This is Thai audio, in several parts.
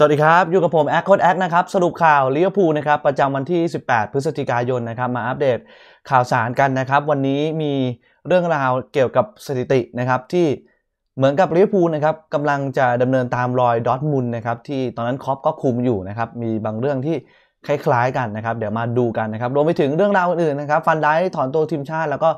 สวัสดีครับ อยู่กับผม แอคโคดแอคนะครับสรุปข่าวลิเวอร์พูลนะครับประจำวันที่ 18 พฤศจิกายนนะครับมาอัปเดตข่าวสารกันนะครับ วันนี้มีเรื่องราวเกี่ยวกับสถิตินะครับที่เหมือนกับลิเวอร์พูลนะครับกำลังจะดำเนินตามรอยดอทมุลนะครับที่ตอนนั้นคอปก็คุมอยู่นะครับมีบางเรื่องที่คล้าย ๆกันนะครับเดี๋ยวมาดูกันนะครับรวมไปถึงเรื่องราวอื่นๆนะครับฟันได้ถอนตัวทีมชาติแล้วก็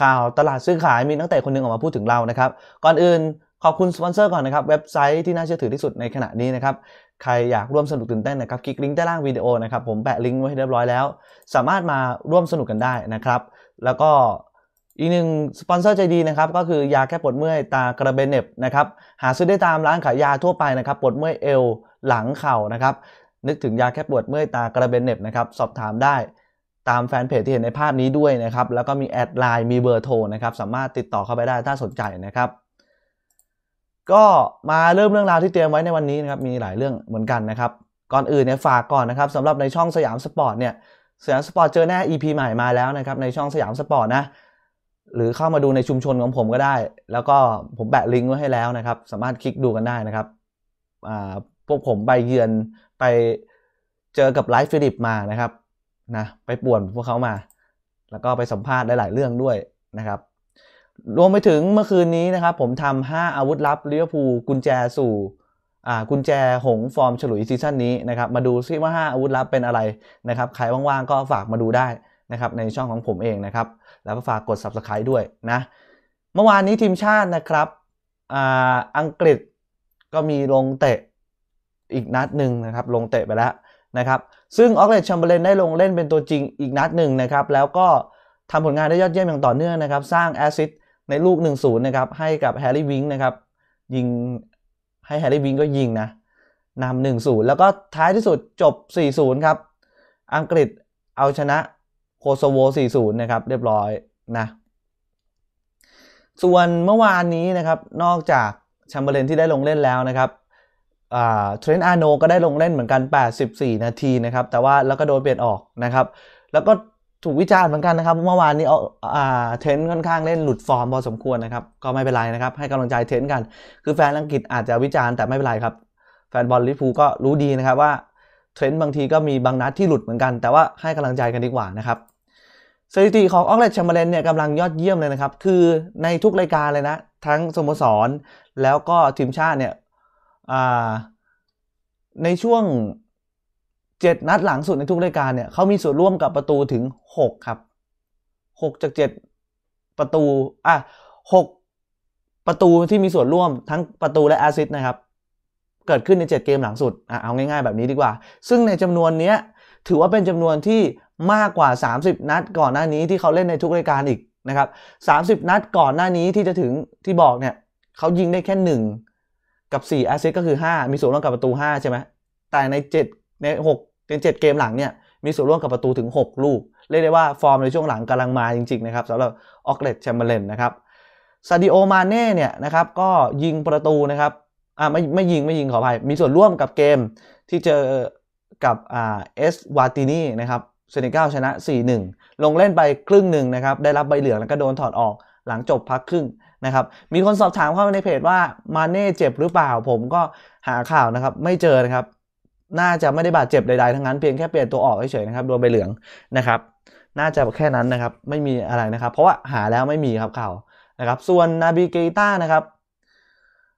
ข่าวตลาดซื้อขาย มีนักเตะคนนึงออกมาพูดถึงเรานะครับก่อนอื่นขอบคุณสปอนเซอร์ก่อนนะครับเว็บไซต์ที่น่าเชื่อถือที่สุดในขณะนี้นะครับใครอยากร่วมสนุกตื่นเต้นนะครับคลิกลิงก์ใต้ล่างวิดีโอนะครับผมแปะลิงก์ไว้ให้เรียบร้อยแล้ว สามารถมาร่วมสนุกกันได้นะครับ แล้วก็อีกหนึ่งสปอนเซอร์ใจดีนะครับก็คือยาแก้ปวดเมื่อยตากระเบนเน็บนะครับหาซื้อได้ตามร้านขายยาทั่วไปนะครับปวดเมื่อยเอวหลังเข่านะครับนึกถึงยาแก้ปวดเมื่อยตากระเบนเน็บนะครับสอบถามได้ตามแฟนเพจที่เห็นในภาพนี้ด้วยนะครับแล้วก็มีแอดไลน์มีเบอร์โทรนะครับสามารถติดต่อเข้าไปได้ถ้าสนใจนะครับก็มาเริ่มเรื่องราวที่เตรียมไว้ในวันนี้นะครับมีหลายเรื่องเหมือนกันนะครับ ก่อนอื่นเนี่ยฝากก่อนนะครับสำหรับในช่องสยามสปอร์ตเนี่ยสยามสปอร์ตเจอแน่ EP ใหม่มาแล้วนะครับในช่องสยามสปอร์ตนะ หรือเข้ามาดูในชุมชนของผมก็ได้ แล้วก็ผมแปะลิงก์ไว้ให้แล้วนะครับสามารถคลิกดูกันได้นะครับพวกผมไปเยือนไปเจอกับไลฟ์ฟิลิปมานะครับนะไปป่วนพวกเขามา แล้วก็ไปสัมภาษณ์หลายๆเรื่องด้วยนะครับรวมไปถึงเมื่อคืนนี้นะครับผมทำห้าอาวุธลับเลี้ยวภูกุญแจสู่กุญแจ หงฟอร์มฉลุยซีซั่นนี้นะครับมาดูซิว่า 5 อาวุธลับเป็นอะไรนะครับใครว่างๆก็ฝากมาดูได้นะครับในช่องของผมเองนะครับแล้วก็ฝากกด subscribe ด้วยนะเมื่อวานนี้ทีมชาตินะครับออังกฤษก็มีลงเตะอีกนัดหนึ่งนะครับลงเตะไปแล้วนะครับซึ่งออกเลตชัมเบเลนได้ลงเล่นเป็นตัวจริงอีกนัดหนึ่งนะครับแล้วก็ทำผลงานได้ยอดเยี่ยมอย่างต่อเนื่องนะครับสร้างแอซิสตในลูก 1-0นะครับ ให้กับแฮร์รี่วิงนะครับยิงให้แฮร์รี่วิงก็ยิงนะนำหนึ่งศูนย์แล้วก็ท้ายที่สุดจบ 4-0 ครับ อังกฤษเอาชนะโคโซโว4-0นะครับเรียบร้อยนะ ส่วนเมื่อวานนี้นะครับนอกจากแชมเบอร์เลนที่ได้ลงเล่นแล้วนะครับเทรนต์อาโนก็ได้ลงเล่นเหมือนกัน 84 นาทีนะครับ แต่ว่าแล้วก็โดนเปลี่ยนออกนะครับ แล้วก็ถูกวิจารณ์เหมือนกันนะครับ เมื่อวานนี้เอาเทน ค่อนข้างเล่นหลุดฟอร์มพอสมควรนะครับก็ไม่เป็นไรนะครับ ให้กำลังใจเทนกัน คือแฟนอังกฤษอาจจะวิจารณ์แต่ไม่เป็นไรครับแฟนบอลลิฟูก็รู้ดีนะครับว่าเทรนบางทีก็มีบางนัดที่หลุดเหมือนกัน แต่ว่าให้กำลังใจกันดีกว่านะครับสถิติของออกเลตแชมเบรนเนี่ยกำลังยอดเยี่ยมเลยนะครับคือในทุกรายการเลยนะทั้งสโมสรแล้วก็ทีมชาติเนี่ยในช่วง7 นัดหลังสุดในทุกรายการเนี่ยเขามีส่วนร่วมกับประตูถึง 6 ครับ 6 จาก 7 ประตูอ่ะ6ประตูที่มีส่วนร่วมทั้งประตูและแอสซิสต์นะครับเกิดขึ้นใน 7 เกมหลังสุดอ่ะเอาง่ายๆแบบนี้ดีกว่า ซึ่งในจำนวนเนี้ยถือว่าเป็นจำนวนที่มากกว่า 30 นัดก่อนหน้านี้ที่เขาเล่นในทุกรายการอีกนะครับ30 นัดก่อนหน้านี้ที่จะถึงที่บอกเนี่ยเขายิงได้แค่ 1 กับ4แอสซิสต์ก็คือ 5 มีส่วนร่วมกับประตู 5ใช่ไหมแต่ใน 7ใน6เจ็ดเกมหลังเนี่ยมีส่วนร่วมกับประตูถึง 6 ลูกเรียกได้ว่าฟอร์มในช่วงหลังกำลังมาจริง ๆ นะครับสำหรับออกเลตแชมเบอร์เลนนะครับซาดิโอมาเน่เนี่ยนะครับก็ยิงประตูนะครับอ่าไม่ไม่ยิงไม่ยิงขออภัย มีส่วนร่วมกับเกมที่เจอกับอ่าเอสวาตินีนะครับเซเนกัลชนะ 4-1 ลงเล่นไปครึ่งหนึ่งนะครับได้รับใบเหลืองแล้วก็โดนถอดออกหลังจบพักครึ่งนะครับมีคนสอบถามเข้ามาในเพจว่ามาเน่เจ็บหรือเปล่าผมก็หาข่าวนะครับไม่เจอนะครับน่าจะไม่ได้บาดเจ็บใดๆทั้งนั้นเพียงแค่เปลี่ยนตัวออกเฉยๆนะครับโดนใบเหลืองนะครับน่าจะแค่นั้นนะครับไม่มีอะไรนะครับเพราะว่าหาแล้วไม่มีครับข่าวนะครับส่วนนาบิเกต้านะครับ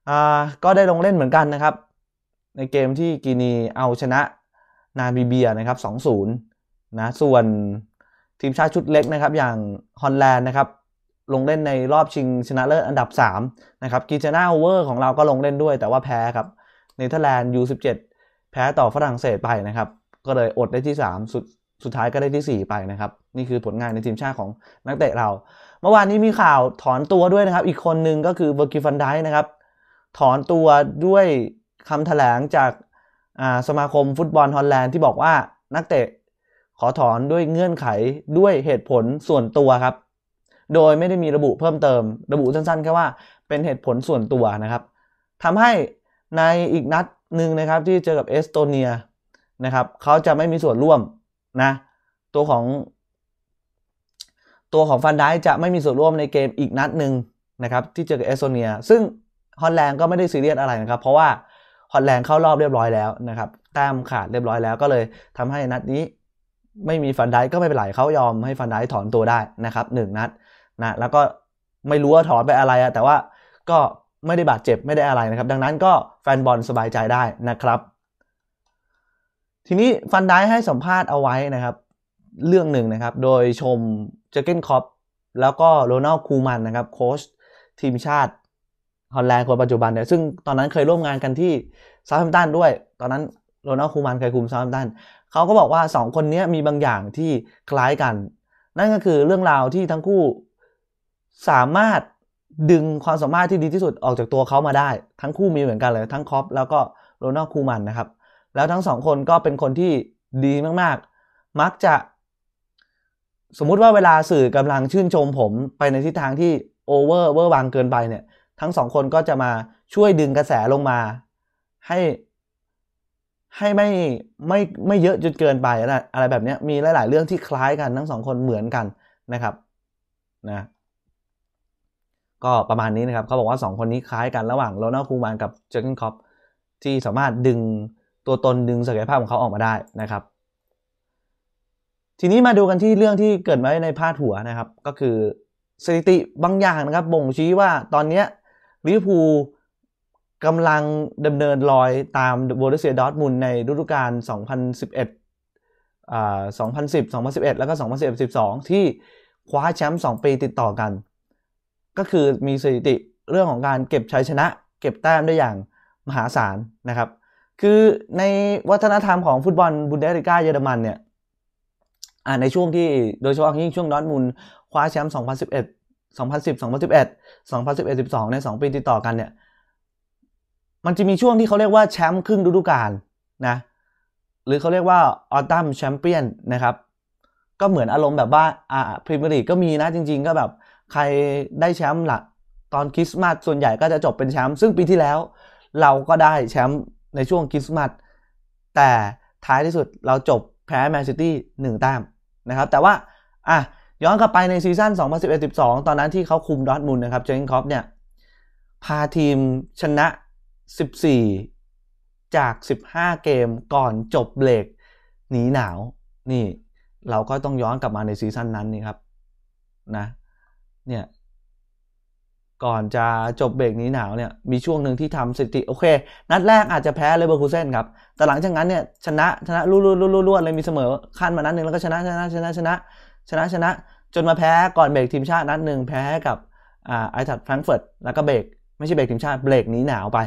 อ่าก็ได้ลงเล่นเหมือนกันนะครับในเกมที่กินีเอาชนะนาบิเบียนะครับ2-0นะส่วนทีมชาติชุดเล็กนะครับอย่างฮอลแลนด์นะครับลงเล่นในรอบชิงชนะเลิศอันดับ3นะครับกีเจน่าโอเวอร์ของเราก็ลงเล่นด้วยแต่ว่าแพ้ครับเนเธอร์แลนด์ U17 แพ้ต่อฝรั่งเศสไปนะครับ ก็เลยอดได้ที่3สุดสุดท้ายก็ได้ที่ 4 ไปนะครับ นี่คือผลงานในทีมชาติของนักเตะเรา เมื่อวานนี้มีข่าวถอนตัวด้วยนะครับ อีกคนหนึ่งก็คือเบอร์กิฟันไดนะครับ ถอนตัวด้วยคำาแถลงจากาสมาคมฟุตบอลฮอลแลนด์ที่บอกว่านักเตะ ขอถอนด้วยเงื่อนไขด้วยเหตุผลส่วนตัวครับ โดยไม่ได้มีระบุเพิ่มเติม ระบุสั้นๆแค่ว่าเป็นเหตุผลส่วนตัวนะครับทำให้ในอีกนัดหนึ่งนะครับที่เจอกับเอสโตเนียนะครับเขาจะไม่มีส่วนร่วมนะตัวของ ตัวของฟันได้จะไม่มีส่วนร่วมในเกมอีกนัดหนึ่งนะครับที่เจอกับเอสโตเนียซึ่งฮอลแลนด์ก็ไม่ได้ซีเรียสอะไรนะครับ เพราะว่าฮอลแลนด์เข้ารอบเรียบร้อยแล้วนะครับแต้มขาดเรียบร้อยแล้วก็เลยทำให้นัดนี้ไม่มีฟันได้ก็ไม่เป็นไรเขายอมให้ฟันได้ถอนตัวได้นะครับหนึ่งนัดนะแล้วก็ไม่รู้ว่าถอนไปอะไรอะแต่ว่าก็ไม่ได้บาดเจ็บไม่ได้อะไรนะครับ ดังนั้นก็แฟนบอลสบายใจได้นะครับ ทีนี้ฟันได้ให้สัมภาษณ์เอาไว้นะครับ เรื่องหนึ่งนะครับโดยชมเจเกนคอปแล้วก็โรนัลคูมันนะครับโค้ชทีมชาติฮอลแลนด์คนปัจจุบันเนี่ย ซึ่งตอนนั้นเคยร่วมงานกันที่ซาวด์แฮมป์ตันด้วย ตอนนั้นโรนัลคูมันเคยคุมซาวด์แฮมป์ตันเขาก็บอกว่า 2 คนนี้มีบางอย่างที่คล้ายกัน นั่นก็คือเรื่องราวที่ทั้งคู่สามารถดึงความสามารถที่ดีที่สุดออกจากตัวเขามาได้ ทั้งคู่มีเหมือนกันเลย ทั้งคอปแล้วก็โรนัลคูมันนะครับ แล้วทั้งสองคนก็เป็นคนที่ดีมากๆ มักจะ สมมุติว่าเวลาสื่อกำลังชื่นชมผม ไปในทิศทางที่โอเวอร์เวอร์บางเกินไปเนี่ยทั้งสองคนก็จะมาช่วยดึงกระแสลงมาให้ให้ไม่ไม่ไม่เยอะจนเกินไปอะไรแบบนี้มีหลายๆเรื่องที่คล้ายกัน ทั้งสองคนเหมือนกันนะครับ นะก็ประมาณนี้นะครับ เขาบอกว่า 2 คนนี้คล้ายกันระหว่างโรนัลคูมานกับเจอร์กินคอปที่สามารถดึงตัวตนดึงศักยภาพของเขาออกมาได้นะครับ ทีนี้มาดูกันที่เรื่องที่เกิดมาในพาดหัวนะครับ ก็คือสถิติบางอย่างนะครับบ่งชี้ว่าตอนนี้ลิเวอร์พูลกำลังดำเนินรอยตามโบรุเซียดอทมุลในฤดูกาล2011 2010 2011 แล้วก็ 2011 12 ที่คว้าแชมป์2ปีติดต่อกันก็คือมีสถิติเรื่องของการเก็บชัยชนะ เก็บแต้มได้อย่างมหาศาลนะครับคือในวัฒนธรรมของฟุตบอลบุนเดสลิก้าเยอรมันเนี่ยในช่วงที่โดยเฉพาะยิ่งช่วงดอนมูลคว้าแชมป์ 2011 2010 2011 2011 12 ใน2ปีติดต่อกันเนี่ยมันจะมีช่วงที่เขาเรียกว่าแชมป์ครึ่งฤดูกาลนะหรือเขาเรียกว่าออตัมแชมเปี้ยนนะครับก็เหมือนอารมณ์แบบว่าอ่าพรีเมียร์ลีกก็มีนะจริงๆก็แบบใครได้แชมป์ละตอนคริสต์มาสส่วนใหญ่ก็จะจบเป็นแชมป์ซึ่งปีที่แล้ว เราก็ได้แชมป์ในช่วงคริสต์มาสแต่ท้ายที่สุดเราจบแพ้แมนซิตี้หนึ่งแต้มนะครับ แต่ว่า อ่ะย้อนกลับไปในซีซั่น 2011-12 ตอนนั้นที่เขาคุมดอทมุลนะครับเจนคอปเนี่ย พาทีมชนะ 14 จาก 15 เกมก่อนจบเบรกหนีหนาว นี่ เราก็ต้องย้อนกลับมาในซีซั่นนั้นนี่ครับ นะเนี่ย ก่อนจะจบเบรกนี้หนาวเนี่ย มีช่วงหนึ่งที่ทำสถิติโอเค นัดแรกอาจจะแพ้เลเวอร์คูเซนครับ แต่หลังจากนั้นเนี่ยชนะชนะรุ่นรรุ่นรุ่นเลยมีเสมอขั้นมานัดหนึ่งแล้วก็ชนะชนะชนะชนะชนะชนะ จนมาแพ้ก่อนเบรกทีมชาตินัดหนึ่งแพ้กับอ่าไอทัดแฟรงเฟิร์ต แล้วก็เบรกไม่ใช่เบรกทีมชาติเบรกนี้หนาวไป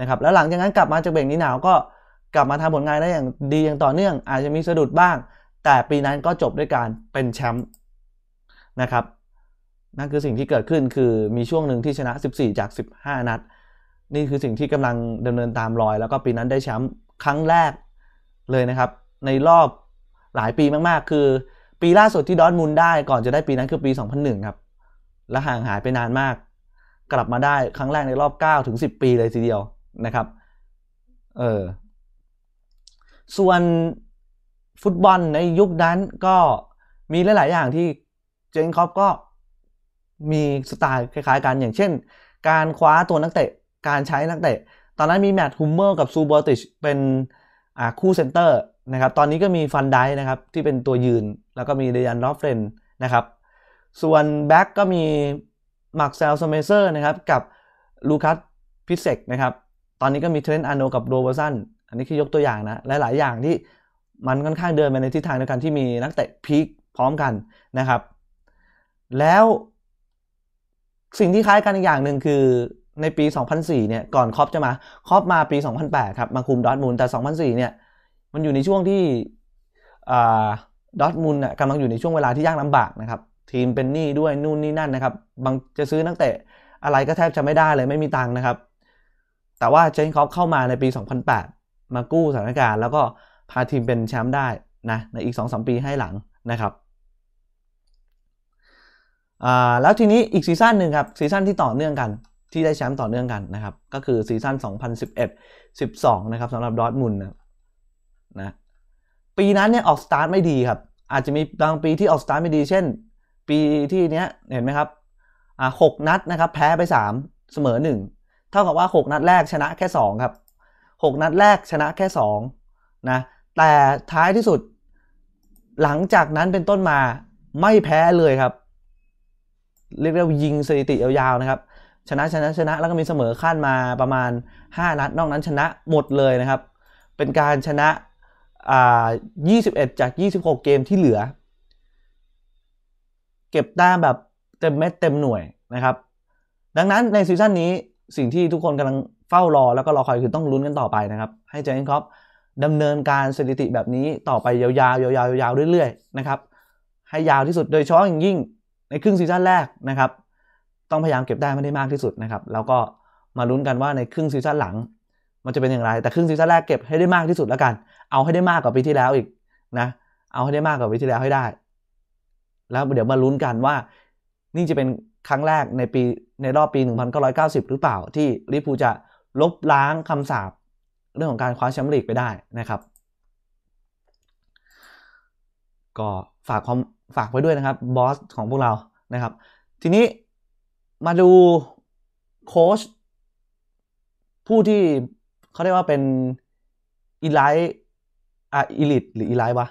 นะครับ แล้วหลังจากนั้นกลับมาจากเบรกนี้หนาวก็กลับมาทำผลงานได้อย่างดีอย่างต่อเนื่อง อาจจะมีสะดุดบ้าง แต่ปีนั้นก็จบด้วยการเป็นแชมป์นะครับนั่นคือสิ่งที่เกิดขึ้นคือมีช่วงหนึ่งที่ชนะ 14 จาก 15 นัด นี่คือสิ่งที่กำลังดำเนินตามรอย แล้วก็ปีนั้นได้แชมป์ครั้งแรกเลยนะครับ ในรอบหลายปีมากๆ คือ ปีล่าสุดที่ดอนมูลได้ก่อนจะได้ปีนั้นคือปี 2001ครับ และห่างหายไปนานมาก กลับมาได้ครั้งแรกในรอบ 9 ถึง 10 ปีเลยทีเดียวนะครับเออส่วนฟุตบอลในยุคนั้นก็มีหลายๆอย่างที่เจนคอปก็มีสไตล์คล้ายๆกันอย่างเช่นการคว้าตัวนักเตะ การใช้นักเตะ ตอนนั้นมีแมตต์ฮุมเมอร์กับซูบอติชเป็นคู่เซนเตอร์นะครับ ตอนนี้ก็มีฟันไดนะครับ ที่เป็นตัวยืน แล้วก็มีเดยันลอฟเฟนนะครับส่วนแบ็กก็มีมาร์คเซลสเมเซอร์นะครับกับลูคัสพิเซกนะครับตอนนี้ก็มีเทรนต์อาโนกับโรเบอร์สันอันนี้คือยกตัวอย่างนะลหลายๆอย่างที่มันค่อนข้างเดินไปในทิศทางเดียวกันที่มีนักเตะพีคพร้อมกันนะครับแล้วสิ่งที่คล้ายกันอีกอย่างหนึ่งคือในปี 2004 เนี่ย ก่อนคอปจะมาคอปมาปี 2008 ครับ มาคุมดอทมูลแต่ 2004 เนี่ย มันอยู่ในช่วงที่ดอทมูลกำลังอยู่ในช่วงเวลาที่ยากลำบากนะครับทีมเป็นหนี้ด้วยนู่นนี่นั่นนะครับ บางจะซื้อนักเตะอะไรก็แทบจะไม่ได้เลยไม่มีตังค์นะครับ แต่ว่าเจนคอปเข้ามาในปี 2008 มากู้สถานการณ์แล้วก็พาทีมเป็นแชมป์ได้นะในอีก 2-3 ปีให้หลังนะครับแล้วทีนี้อีกซีซั่นหนึ่งครับซีซั่นที่ต่อเนื่องกัน ที่ได้แชมป์ต่อเนื่องกันนะครับก็คือซีซั่น2011 12 นะครับสำหรับดอทมุนนะนะปีนั้นเนี่ยออกสตาร์ทไม่ดีครับ อาจจะมีบางปีที่ออกสตาร์ทไม่ดีเช่น ปีที่เนี้ยเห็นไหมครับอ่าหกนัดนะครับแพ้ไป 3 เสมอ 1 เท่ากับว่า 6 นัดแรกชนะแค่2ครับ6 นัดแรกชนะแค่2นะแต่ท้ายที่สุด หลังจากนั้นเป็นต้นมาไม่แพ้เลยครับเรียกได้ว่ายิงสถิติ ยาวๆนะครับชนะชนะชนะแล้วก็มีเสมอขั้นมาประมาณ 5 นัดนอกนั้น ชนะหมดเลยนะครับ เป็นการชนะอ่า21 จาก 26 เกมที่เหลือ เก็บแต้มแบบเต็มเม็ดเต็มหน่วยนะครับ ดังนั้นในซีซั่นนี้สิ่งที่ทุกคนกำลังเฝ้ารอแล้วก็รอคอยคือต้องลุ้นกันต่อไปนะครับ ให้เจนครอปดำเนินการสถิติแบบนี้ต่อไปยาวๆยาวๆยาวๆเรื่อยๆนะครับให้ยาวที่สุดโดยเฉพาะอย่างยิ่งในครึ่งซีซั่นแรกนะครับ ต้องพยายามเก็บได้ไม่ได้มากที่สุดนะครับ แล้วก็มาลุ้นกันว่าในครึ่งซีซั่นหลัง มันจะเป็นอย่างไรแต่ครึ่งซีซั่นแรกเก็บให้ได้มากที่สุดแล้วกัน เอาให้ได้มากกว่าปีที่แล้วอีกนะ เอาให้ได้มากกว่าปีที่แล้วให้ได้ แล้วเดี๋ยวมาลุ้นกันว่านี่จะเป็นครั้งแรกในปีในรอบปี1990หรือเปล่า ที่ลิปูจะลบล้างคำสาปเรื่องของการคว้าแชมป์ลีกไปได้นะครับก็ฝากความฝากไว้ด้วยนะครับบอสของพวกเรานะครับ ทีนี้มาดูโค้ชผู้ที่เขาเรียกว่าเป็นอีไลท์อ่ะอีลิตหรืออีไลท์วะ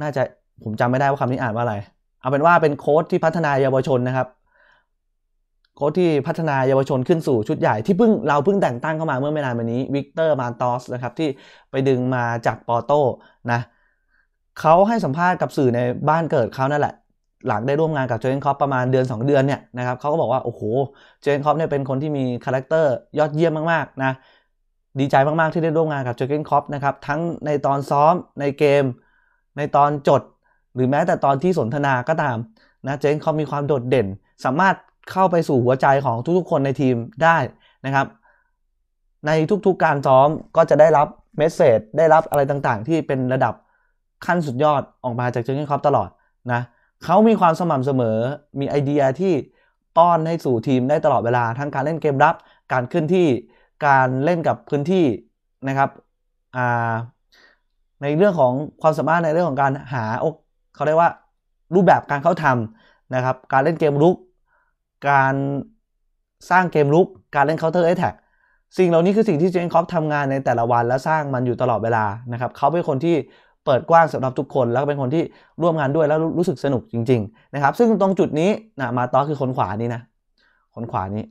น่าจะผมจำไม่ได้ว่าคำนี้อ่านว่าอะไร เอาเป็นว่าเป็นโค้ชที่พัฒนาเยาวชนนะครับ โค้ชที่พัฒนาเยาวชนขึ้นสู่ชุดใหญ่ที่เพิ่งเราเพิ่งแต่งตั้งเข้ามาเมื่อไม่นานมานี้ วิกเตอร์มาตอสนะครับ ที่ไปดึงมาจากปอโตนะเขาให้สัมภาษณ์กับสื่อในบ้านเกิดเขานั่นแหละหลังได้ร่วมงานกับเจนคอปประมาณเดือน 2 เดือนเนี่ยนะครับเขาก็บอกว่าโอ้โหเจนคอปเนี่ยเป็นคนที่มีคาแรคเตอร์ยอดเยี่ยมมากๆนะดีใจมากๆที่ได้ร่วมงานกับเจนคอปนะครับทั้งในตอนซ้อมในเกม ในตอนจดหรือแม้แต่ตอนที่สนทนาก็ตามนะเจนคอปมีความโดดเด่น สามารถเข้าไปสู่หัวใจของทุกๆ คนในทีมได้นะครับในทุกๆการซ้อมก็จะได้รับเมสเซจได้รับอะไรต่างๆ ที่เป็นระดับขั้นสุดยอดออกมาจากเจอร์นี่ครอปตลอดนะเขามีความสม่ำเสมอ มีไอเดียที่ป้อนให้สู่ทีมได้ตลอดเวลา ทั้งการเล่นเกมรับการเคลื่อนที่ การเล่นกับพื้นที่นะครับ ในเรื่องของความสามารถในเรื่องของการหาเขาเรียกว่ารูปแบบการเข้าทำนะครับ การเล่นเกมรุก การสร้างเกมรุก การเล่นเคาน์เตอร์ไอแท็กสิ่งเหล่านี้คือสิ่งที่เจนคอปทำงานในแต่ละวัน และสร้างมันอยู่ตลอดเวลานะครับเขาเป็นคนที่เปิดกว้างสำหรับทุกคนแล้วก็เป็นคนที่ร่วมงานด้วยแล้วรู้สึกสนุกจริงๆนะครับซึ่งตรงจุดนี้นะมาต้อคือคนขวานี้นะคนขวานี้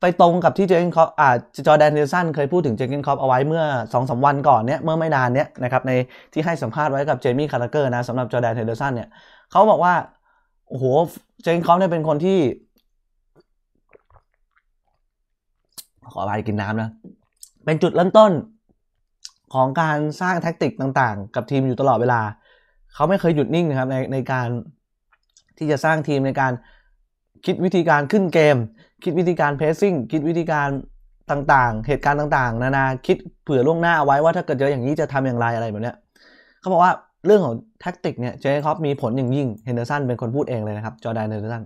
ไปตรงกับที่เจนคอปอ่าจอแดนเดลสันเคยพูดถึงเจนคอปเอาไว้เมื่อ2อสวันก่อนเนี้ยเมื่อไม่นานเนี้ยนะครับในที่ให้สัมภาษณ์ไว้กับเจมี่คาร์เกอร์นะสำหรับจอแดนเดลสันเนี่ยเขาบอกว่า โอ้โห เจนคอปเนี่ยเป็นคนที่ ขออภัยกินน้ำนะเป็นจุดเริ่มต้นของการสร้างแท็กติกต่าง ๆ กับทีมอยู่ตลอดเวลา เขาไม่เคยหยุดนิ่งนะครับในในการที่จะสร้างทีมในการคิดวิธีการขึ้นเกม คิดวิธีการเพสซิ่ง คิดวิธีการต่างๆ เหตุการณ์ต่างๆนานา คิดเผื่อล่วงหน้าเอาไว้ว่าถ้าเกิดเจออย่างนี้จะทำอย่างไรอะไรแบบเนี้ยเขาบอกว่าเรื่องของแท็กติกเนี่ยเจคอบมีผลอย่างยิ่ง เฮนเดอร์สันเป็นคนพูดเองเลยนะครับจอแดนเฮนเดอร์สัน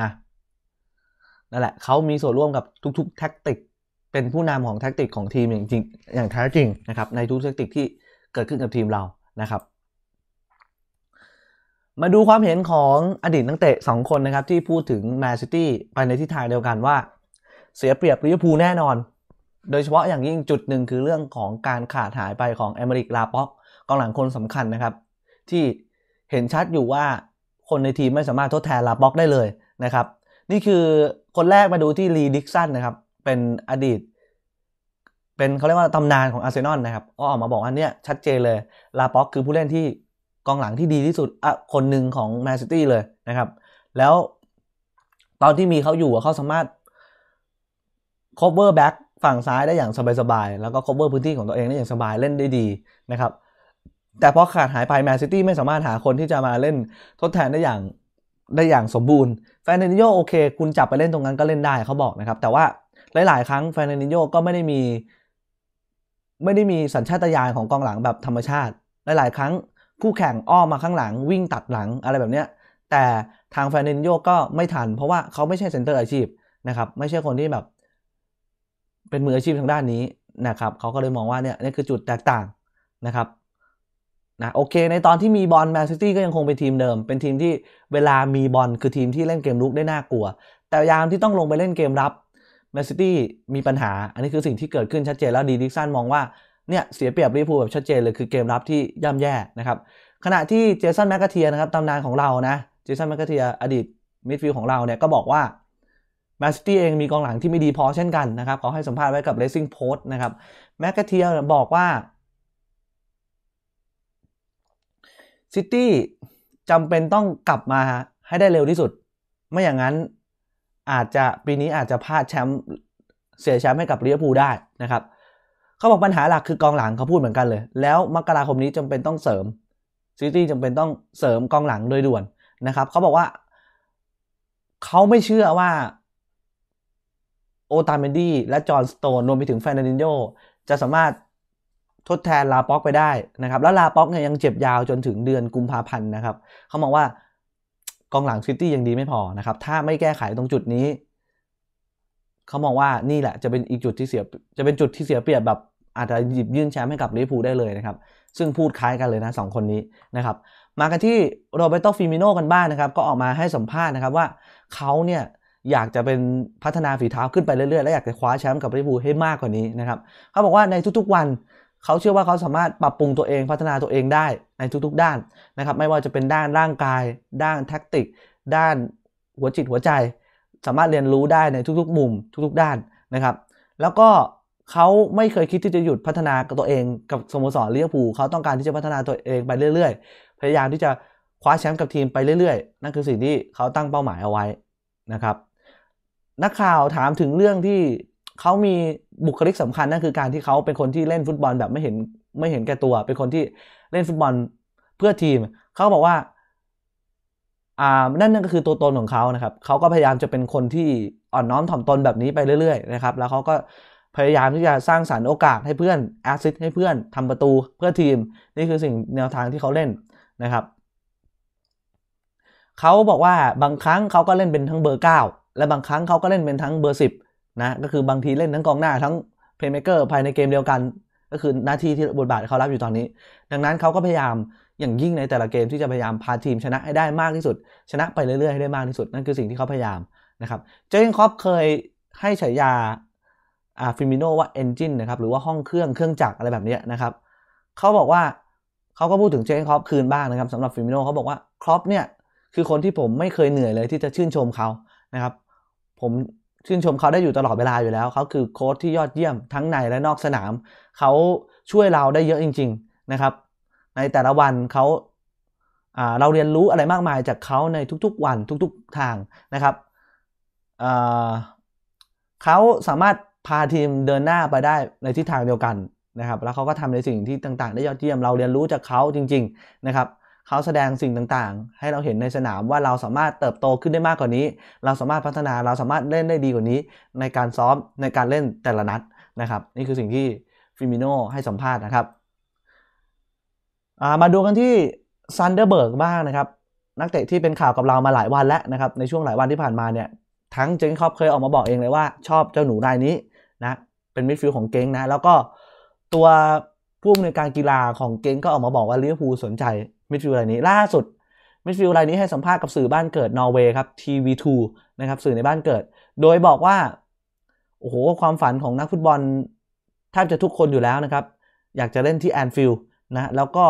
นะนั่นแหละ เขามีส่วนร่วมกับทุกๆแท็กติกเป็นผู้นำของแท็กติกของทีมอย่างจริงอย่างแท้จริงนะครับในทุกแท็กติกที่เกิดขึ้นกับทีมเรานะครับ มาดูความเห็นของอดีตนักเตะ 2 คนนะครับที่พูดถึงแมนซิตี้ไปในทิศทางเดียวกันว่า เสียเปรียบลิเวอร์พูลแน่นอน โดยเฉพาะอย่างยิ่งจุดหนึ่งคือเรื่องของการขาดหายไปของเอเมริก ลาป็อกกองหลังคนสำคัญนะครับ ที่เห็นชัดอยู่ว่าคนในทีมไม่สามารถทดแทนลาป็อกได้เลยนะครับ นี่คือคนแรกมาดูที่ลีดิกซันนะครับเป็นอดีต เป็นเขาเรียกว่าตำนานของอาร์เซนอลนะครับ ก็ออกมาบอกว่าเนี่ยชัดเจนเลย ลาป็อกคือผู้เล่นที่กองหลังที่ดีที่สุดอ่ะคนหนึ่งของแมนซิตี้เลยนะครับ แล้วตอนที่มีเขาอยู่เขาสามารถ cover back ฝั่งซ้ายได้อย่างสบายๆแล้วก็ cover พื้นที่ของตัวเองได้อย่างสบายเล่นได้ดีนะครับ แต่พอขาดหายไปแมนซิตี้ไม่สามารถหาคนที่จะมาเล่นทดแทนได้อย่างได้อย่างสมบูรณ์ แฟนเนโยโอเค คุณจับไปเล่นตรงนั้นก็เล่นได้เขาบอกนะครับแต่ว่าหลายๆครั้งแฟนนิโยก็ไม่ได้มีไม่ได้มีสัญชาตญาณของกองหลังแบบธรรมชาติ หลายๆครั้งคู่แข่งอ้อมมาข้างหลัง วิ่งตัดหลังอะไรแบบเนี้ยแต่ทางแฟนนิโยก็ไม่ทันเพราะว่าเขาไม่ใช่เซนเตอร์อาชีพนะครับไม่ใช่คนที่แบบเป็นมืออาชีพทางด้านนี้นะครับเขาก็เลยมองว่าเนี่ยนี่คือจุดแตกต่างนะครับนะโอเคในตอนที่มีบอลแมนซิตี้ก็ยังคงเป็นทีมเดิม เป็นทีมที่เวลามีบอลคือทีมที่เล่นเกมลุกได้น่ากลัว แต่ยามที่ต้องลงไปเล่นเกมรับแมนซิตี้มีปัญหา อันนี้คือสิ่งที่เกิดขึ้นชัดเจน แล้วดีดิกซันมองว่าเนี่ยเสียเปรียบลิเวอร์พูลแบบชัดเจนเลยคือเกมรับที่ย่ำแย่นะครับ ขณะที่เจสันแมกกาเทียนะครับตำนานของเรานะเจสันแมกกาเทียอดีตมิดฟิลด์ของเราเนี่ย ก็บอกว่าแมนซิตี้เองมีกองหลังที่ไม่ดีพอเช่นกันนะครับเขาให้สัมภาษณ์ไว้กับเลสซิ่งโพสต์นะครับแมกกาเทียบอกว่าซิตี้จำเป็นต้องกลับมาให้ได้เร็วที่สุดไม่อย่างนั้นอาจจะปีนี้อาจจะพลาดแชมป์เสียแชมป์ให้กับลิเวอร์พูลได้นะครับ เขาบอกปัญหาหลักคือกองหลังเขาพูดเหมือนกันเลย แล้วมกราคมนี้จำเป็นต้องเสริมซิตี้จำเป็นต้องเสริมกองหลังโดยด่วนนะครับ เขาบอกว่า เขาไม่เชื่อว่าโอตาเมนดี้และจอห์นสโตนรวมไปถึงแฟนดินโยจะสามารถทดแทนลาป็อกไปได้นะครับ แล้วลาป็อกเนี่ยยังเจ็บยาวจนถึงเดือนกุมภาพันธ์นะครับ เขาบอกว่ากองหลังซิตี้ยังดีไม่พอนะครับ ถ้าไม่แก้ไขตรงจุดนี้ เขามองว่านี่แหละจะเป็นอีกจุดที่เสีย จะเป็นจุดที่เสียเปรียบแบบอาจจะหยิบยื่นแชมป์ให้กับลิเวอร์พูลได้เลยนะครับ ซึ่งพูดคล้ายกันเลยนะสองคนนี้นะครับ มากันที่โรเบโตฟิมิโนกันบ้างนนะครับ ก็ออกมาให้สัมภาษณ์นะครับ ว่าเขาเนี่ยอยากจะเป็นพัฒนาฝีเท้าขึ้นไปเรื่อยๆ และอยากจะคว้าแชมป์กับลิเวอร์พูลให้มากกว่านี้นะครับเขาบอกว่าในทุกๆวันเขาเชื่อว่าเขาสามารถปรับปรุงตัวเองพัฒนาตัวเองได้ในทุกๆ ด้านนะครับไม่ว่าจะเป็นด้านร่างกาย ด้านแท็กติก ด้านหัวจิตหัวใจ สามารถเรียนรู้ได้ในทุกๆ มุม ทุกๆ ด้านนะครับ แล้วก็เขาไม่เคยคิดที่จะหยุดพัฒนากับตัวเอง กับสโมสรเลี้วงผูกเขาต้องการที่จะพัฒนาตัวเองไปเรื่อยๆ พยายามที่จะคว้าแชมป์กับทีมไปเรื่อยๆ นั่นคือสิ่งที่เขาตั้งเป้าหมายเอาไว้นะครับ นักข่าวถามถึงเรื่องที่เขามีบุคลิกสำคัญนั่นคือการที่เขาเป็นคนที่เล่นฟุตบอลแบบไม่เห็นไม่เห็นแก่ตัว เป็นคนที่เล่นฟุตบอลเพื่อทีม เขาบอกว่าอ่า นั่นนั่นก็คือตัวตนของเขานะครับ เขาก็พยายามจะเป็นคนที่อ่อนน้อมถ่อมตนแบบนี้ไปเรื่อยๆนะครับแล้วเขาก็พยายามที่จะสร้างสารรค์โอกาสให้เพื่อนแอสซิสให้เพื่อนทำประตูเพื่อทีม นี่คือสิ่งแนวทางที่เขาเล่นนะครับ เขาบอกว่าบางครั้งเขาก็เล่นเป็นทั้งเบอร์ 9 และบางครั้งเขาก็เล่นเป็นทั้งเบอร์ 10นะก็คือบางทีเล่นทั้งกองหน้าทั้งเพลย์เมเกอร์ภายในเกมเดียวกัน ก็คือหน้าที่ที่บทบาทเขารับอยู่ตอนนี้ ดังนั้นเขาก็พยายามอย่างยิ่งในแต่ละเกมที่จะพยายามพาทีม ชนะให้ได้มากที่สุด ชนะไปเรื่อยๆให้ได้มากที่สุด นั่นคือสิ่งที่เขาพยายามนะครับเจนคอปเคยให้ฉายาอาฟิมิโนว่าเอนจินนะครับหรือว่าห้องเครื่องเครื่องจักรอะไรแบบนี้นะครับเขาบอกว่าเขาก็พูดถึงเจนคอปคืนบ้างนะครับสำหรับฟิมิโนเขาบอกว่าครอปเนี่ยคือคนที่ผมไม่เคยเหนื่อยเลย ที่จะชื่นชมเขานะครับผมชื่นชมเขาได้อยู่ตลอดเวลาอยู่แล้วเขาคือโค้ชที่ยอดเยี่ยมทั้งใน และนอกสนามเขาช่วยเราได้เยอะจริง ๆนะครับในแต่ละวันเขาเราเรียนรู้อะไรมากมายจากเขาในทุก ๆวันทุก ๆทางนะครับเขาสามารถพาทีมเดินหน้าไปได้ในทิศทางเดียวกันนะครับ แล้วเขาก็ทำในสิ่งที่ต่างๆได้ยอดเยี่ยม เราเรียนรู้จากเขาจริง ๆ นะครับเขาแสดงสิ่งต่าง ๆ ให้เราเห็นในสนามว่าเราสามารถเติบโตขึ้นได้มากกว่านี้ เราสามารถพัฒนา เราสามารถเล่นได้ดีกว่านี้ ในการซ้อมในการเล่นแต่ละนัดนะครับ นี่คือสิ่งที่ฟิมิโนให้สัมภาษณ์นะครับามาดูกันที่ซันเดอร์เบิร์กบ้างนะครับ นักเตะที่เป็นข่าวกับเรามาหลายวันแล้วนะครับ ในช่วงหลายวันที่ผ่านมาเนี่ย ทั้งเจนคอปเคยออกมาบอกเองเลยว่า ชอบเจ้าหนูรายนี้นะ เป็นมิดฟิลด์ของเก้งนะ แล้วก็ตัวผู้อำนวยการกีฬาของเก้งก็ออกมาบอกว่าลิเวอร์พูลสนใจมิดฟิลด์รายนี้ล่าสุดมิดฟิลด์รายนี้ให้สัมภาษณ์กับสื่อบ้านเกิดนอร์เวย์ครับ TV2 นะครับ สื่อในบ้านเกิด โดยบอกว่า โอ้โห ความฝันของนักฟุตบอลแทบจะทุกคนอยู่แล้วนะครับ อยากจะเล่นที่แอนฟิลด์นะ แล้วก็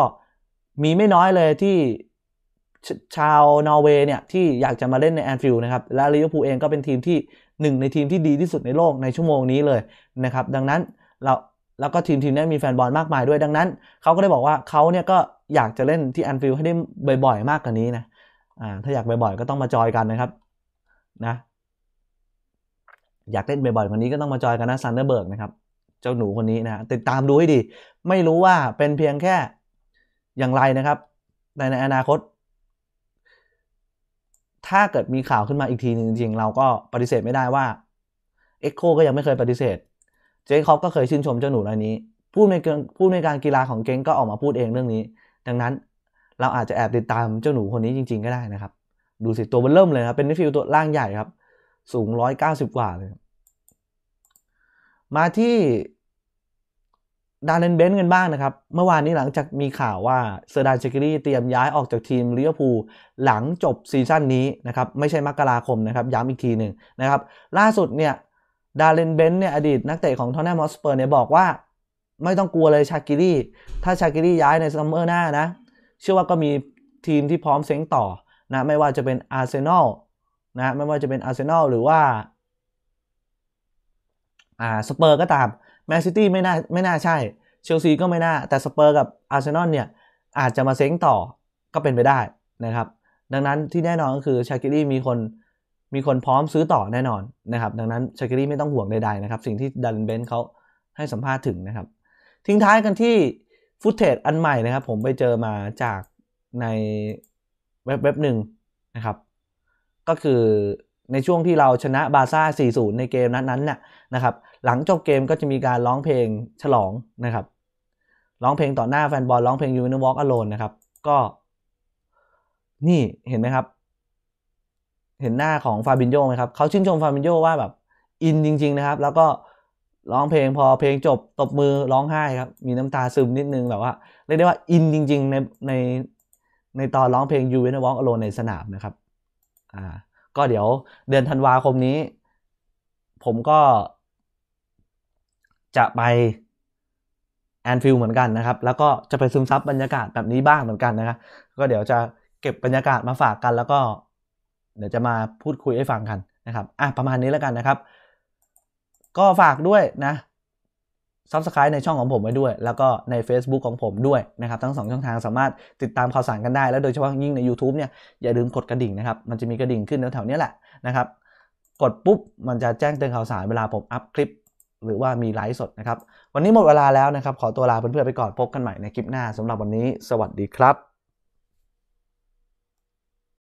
มีไม่น้อยเลยที่ชาวนอร์เวย์เนี่ย ที่อยากจะมาเล่นในแอนฟิลด์นะครับ และลิเวอร์พูลเองก็เป็นทีมที่หนึ่งในทีมที่ดีที่สุดในโลกในชั่วโมงนี้เลยนะครับดังนั้นเราแล้วก็ทีมทีมนี้มีแฟนบอลมากมายด้วยดังนั้นเขาก็ได้บอกว่าเขาเนี่ยก็อยากจะเล่นที่แอนฟิลด์ให้ได้บ่อย ๆ มากกว่านี้นะอ่าถ้าอยากบ่อยๆ ก็ต้องมาจอยกันนะครับ นะ อยากเล่นบ่อยๆวันนี้ก็ต้องมาจอยกันนะซันเดอร์เบิร์กนะครับ เจ้าหนูคนนี้นะติดตามดูให้ดี ไม่รู้ว่าเป็นเพียงแค่อย่างไรนะครับ ในในอนาคต ถ้าเกิดมีข่าวขึ้นมาอีกทีหนึ่งจริงๆเราก็ปฏิเสธไม่ได้ว่าเอ็กโคก็ยังไม่เคยปฏิเสธ เจคอบก็เคยชื่นชมเจ้าหนูรายนี้ผู้ในผู้ในการกีฬาของเก่งก็ออกมาพูดเองเรื่องนี้ดังนั้นเราอาจจะแอบติดตามเจ้าหนูคนนี้จริงๆก็ได้นะครับ ดูสิตัวมันเริ่มเลยครับ เป็นนิฟิวตัวร่างใหญ่ครับ สูงร้อยเก้าสิบกว่าเลย มาที่ดานเลนเบนกันบ้างนะครับ เมื่อวานนี้หลังจากมีข่าวว่า เซอร์ดานเชกิรี่เตรียมย้ายออกจากทีมลิเวอร์พูลหลังจบซีซั่นนี้นะครับ ไม่ใช่มกราคมนะครับ ย้ำอีกทีหนึ่งนะครับ ล่าสุดเนี่ยดาเลนเบนเนี่ยอดีตนักเตะของทอนแนมฮอสเปอร์เนี่ยบอกว่าไม่ต้องกลัวเลยชากิรี่ถ้าชากิรี่ย้ายในซัมเมอร์หน้านะ เชื่อว่าก็มีทีมที่พร้อมเซ้งต่อนะ ไม่ว่าจะเป็นอาร์เซนอลนะ ไม่ว่าจะเป็นอาร์เซนอลหรือว่าอ่าสเปอร์ก็ตามแมนซิตี้ไม่น่าไม่น่าใช่ เชลซีก็ไม่น่า แต่สเปอร์กับอาร์เซนอลเนี่ยอาจจะมาเซ้งต่อ ก็เป็นไปได้นะครับ ดังนั้นที่แน่นอนก็คือชากิรี่มีคนมีคนพร้อมซื้อต่อแน่นอนนะครับ ดังนั้นชากิรี่ไม่ต้องห่วงใดๆนะครับ สิ่งที่ดันเบนเขาให้สัมภาษณ์ถึงนะครับทิ้งท้ายกันที่ฟุตเทจอันใหม่นะครับ ผมไปเจอมาจากในเว็บเว็บหนึ่งนะครับ ก็คือในช่วงที่เราชนะบาซ่า 4-0 ในเกมนั้นๆน่ะนะครับ หลังจบเกมก็จะมีการร้องเพลงฉลองนะครับร้องเพลงต่อหน้าแฟนบอลร้องเพลง You w i l Walk Alone นะครับ ก็ นี่เห็นไหมครับ เห็นหน้าของฟาบินโยไหมครับ เขาชื่นชมฟาบินโยว่าแบบ อินจริง ๆ นะครับ แล้วก็ร้องเพลงพอเพลงจบตบมือร้องไห้ครับมีน้ำตาซึมนิดนึงแบบว่าเรียกได้ว่าอินจริงๆในในในตอนร้องเพลง You Win Walk Alone ในสนามนะครับอ่าก็เดี๋ยวเดือนธันวาคมนี้ ผมก็ จะไปแอนฟิลเหมือนกันนะครับ แล้วก็จะไปซึมซับบรรยากาศแบบนี้บ้างเหมือนกันนะครับ ก็เดี๋ยวจะเก็บบรรยากาศมาฝากกันแล้วก็ เดี๋ยวจะมาพูดคุยให้ฟังกันนะครับ อ่ะ ประมาณนี้แล้วกันนะครับก็ฝากด้วยนะซับสไครต์ในช่องของผมไว้ด้วย แล้วก็ใน Facebook ของผมด้วยนะครับ ทั้ง 2 ช่องทางสามารถติดตามข่าวสารกันได้แล้วโดยเฉพาะยิ่งใน YouTube เนี่ยอย่าลืมกดกระดิ่งนะครับ มันจะมีกระดิ่งขึ้นแถวๆนี้แหละนะครับ กดปุ๊บ มันจะแจ้งเตือนข่าวสารเวลาผมอัพคลิปหรือว่ามีไลฟ์สดนะครับ วันนี้หมดเวลาแล้วนะครับขอตัวลาเพื่อนๆไปก่อนพบกันใหม่ในคลิปหน้าสำหรับวันนี้สวัสดีครับ